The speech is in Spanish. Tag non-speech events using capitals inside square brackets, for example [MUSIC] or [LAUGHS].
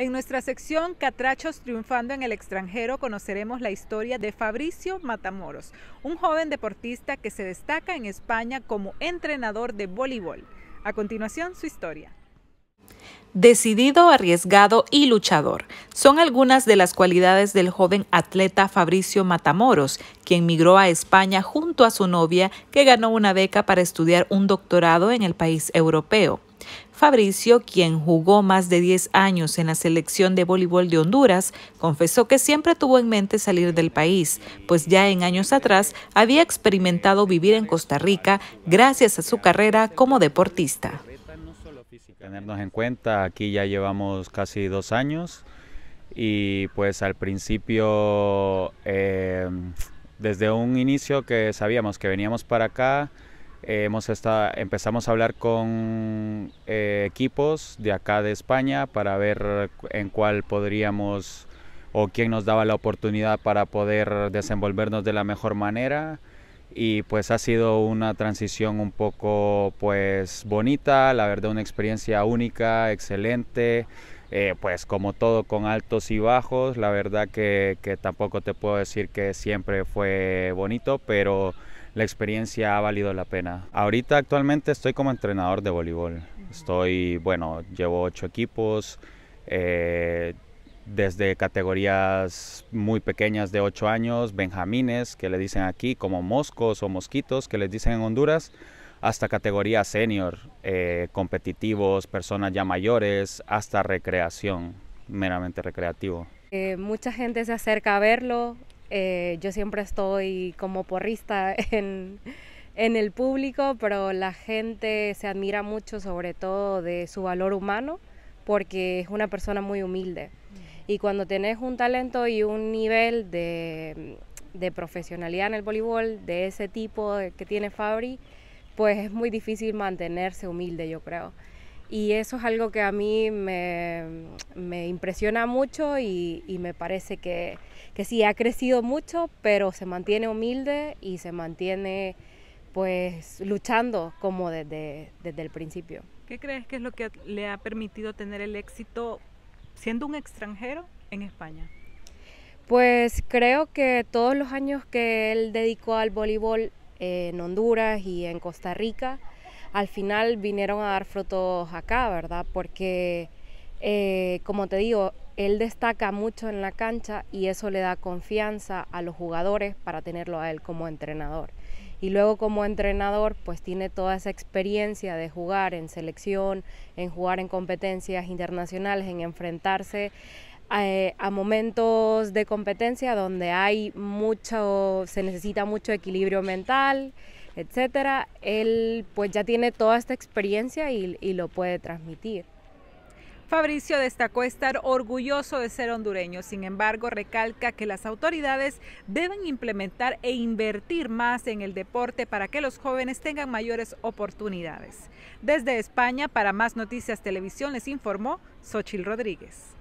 En nuestra sección Catrachos triunfando en el extranjero conoceremos la historia de Fabricio Matamoros, un joven deportista que se destaca en España como entrenador de voleibol. A continuación, su historia. Decidido, arriesgado y luchador son algunas de las cualidades del joven atleta Fabricio Matamoros, quien migró a España junto a su novia que ganó una beca para estudiar un doctorado en el país europeo. Fabricio, quien jugó más de 10 años en la selección de voleibol de Honduras, confesó que siempre tuvo en mente salir del país, pues ya en años atrás había experimentado vivir en Costa Rica gracias a su carrera como deportista. Tenernos en cuenta, aquí ya llevamos casi dos años y pues al principio, eh, desde un inicio que sabíamos que veníamos para acá, empezamos a hablar con eh, equipos de acá de España para ver en cuál podríamos o quién nos daba la oportunidad para poder desenvolvernos de la mejor manera y pues ha sido una transición un poco pues bonita, la verdad una experiencia única, excelente, eh, pues como todo con altos y bajos, la verdad que, que tampoco te puedo decir que siempre fue bonito, pero la experiencia ha valido la pena. Ahorita actualmente estoy como entrenador de voleibol. Estoy, bueno, llevo ocho equipos, eh, desde categorías muy pequeñas de ocho años, benjamines, que le dicen aquí, como moscos o mosquitos, que les dicen en Honduras, hasta categoría senior, eh, competitivos, personas ya mayores, hasta recreación, meramente recreativo. Eh, mucha gente se acerca a verlo, eh, yo siempre estoy como porrista [LAUGHS] en, en el público, pero la gente se admira mucho sobre todo de su valor humano porque es una persona muy humilde. Y cuando tenés un talento y un nivel de, de profesionalidad en el voleibol de ese tipo que tiene Fabri, pues es muy difícil mantenerse humilde, yo creo. Y eso es algo que a mí me, me impresiona mucho y, y me parece que, que sí ha crecido mucho, pero se mantiene humilde y se mantiene pues luchando como desde, desde el principio. ¿Qué crees que es lo que le ha permitido tener el éxito siendo un extranjero en España? Pues creo que todos los años que él dedicó al voleibol en Honduras y en Costa Rica, al final vinieron a dar frutos acá, ¿verdad? Porque eh, como te digo, él destaca mucho en la cancha y eso le da confianza a los jugadores para tenerlo a él como entrenador. Y luego como entrenador, pues tiene toda esa experiencia de jugar en selección, en jugar en competencias internacionales, en enfrentarse eh, a, momentos de competencia donde hay mucho, se necesita mucho equilibrio mental, etcétera. Él pues ya tiene toda esta experiencia y lo puede transmitir. Fabricio destacó estar orgulloso de ser hondureño, sin embargo recalca que las autoridades deben implementar e invertir más en el deporte para que los jóvenes tengan mayores oportunidades. Desde España, para más noticias televisión, les informó Xochil Rodríguez.